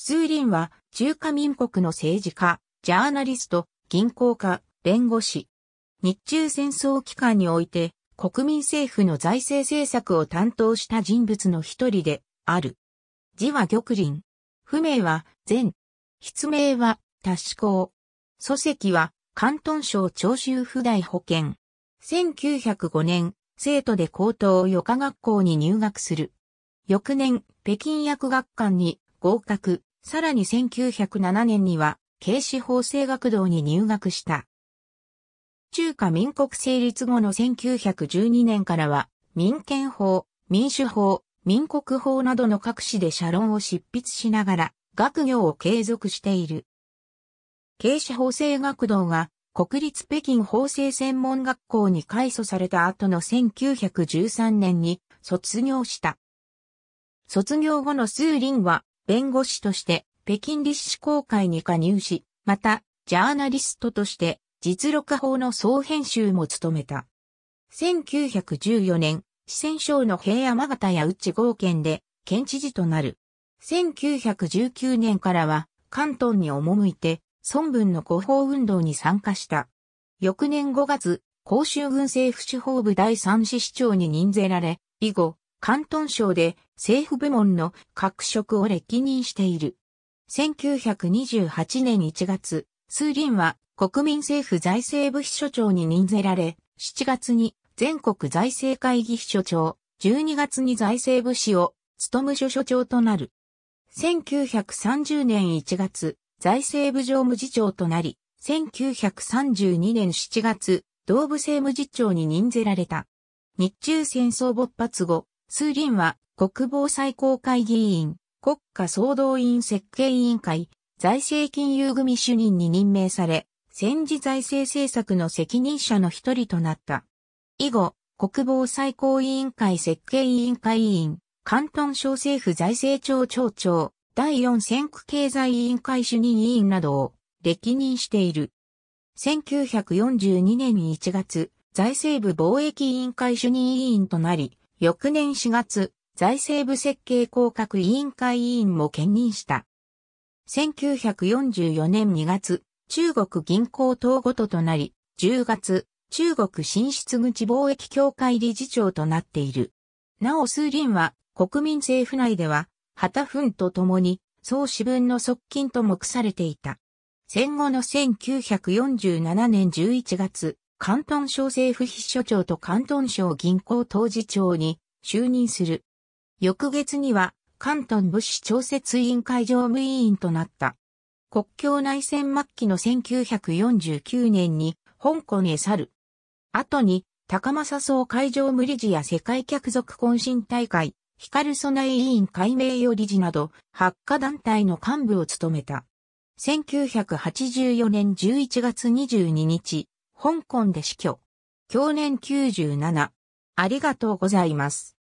スーリンは中華民国の政治家、ジャーナリスト、銀行家、弁護士。日中戦争期間において国民政府の財政政策を担当した人物の一人である。字は玉林。不明は善。筆名は達志公。祖籍は関東省長州府大保険。1905年、生徒で高等予科学校に入学する。翌年、北京薬学館に合格。さらに1907年には、慶子法制学堂に入学した。中華民国成立後の1912年からは、民権法、民主法、民国法などの各紙で社論を執筆しながら、学業を継続している。慶子法制学堂が、国立北京法制専門学校に改祖された後の1913年に卒業した。卒業後のスーリンは弁護士として北京立志公会に加入し、また、ジャーナリストとして実録法の総編集も務めた。1914年、四川省の平山形や内合県で県知事となる。1919年からは関東に赴いて孫文の広報運動に参加した。翌年5月、甲州軍政府司法部第三支市長に任ぜられ、以後、関東省で政府部門の各職を歴任している。1928年1月、スーリンは国民政府財政部秘書長に任ぜられ、7月に全国財政会議秘書長、12月に財政部司を務務所所長となる。1930年1月、財政部常務次長となり、1932年7月、同部政務次長に任ぜられた。日中戦争勃発後、スーリンは国防最高会議員、国家総動員設計委員会、財政金融組主任に任命され、戦時財政政策の責任者の一人となった。以後、国防最高委員会設計委員会委員、関東省政府財政庁庁長、第四選区経済委員会主任委員などを歴任している。1942年1月、財政部貿易委員会主任委員となり、翌年4月、財政部設計工学委員会委員も兼任した。1944年2月、中国銀行党ごととなり、10月、中国進出口貿易協会理事長となっている。なお数ンは、国民政府内では、旗粉と共に、総支分の側近と目されていた。戦後の1947年11月、関東省政府秘書長と関東省銀行当事長に就任する。翌月には関東物資調節委員会常務委員となった。国境内戦末期の1949年に香港へ去る。後に高政総会場無理事や世界客族懇親大会、光備委員会名誉理事など、発火団体の幹部を務めた。1984年11月22日、香港で死去。去年97。ありがとうございます。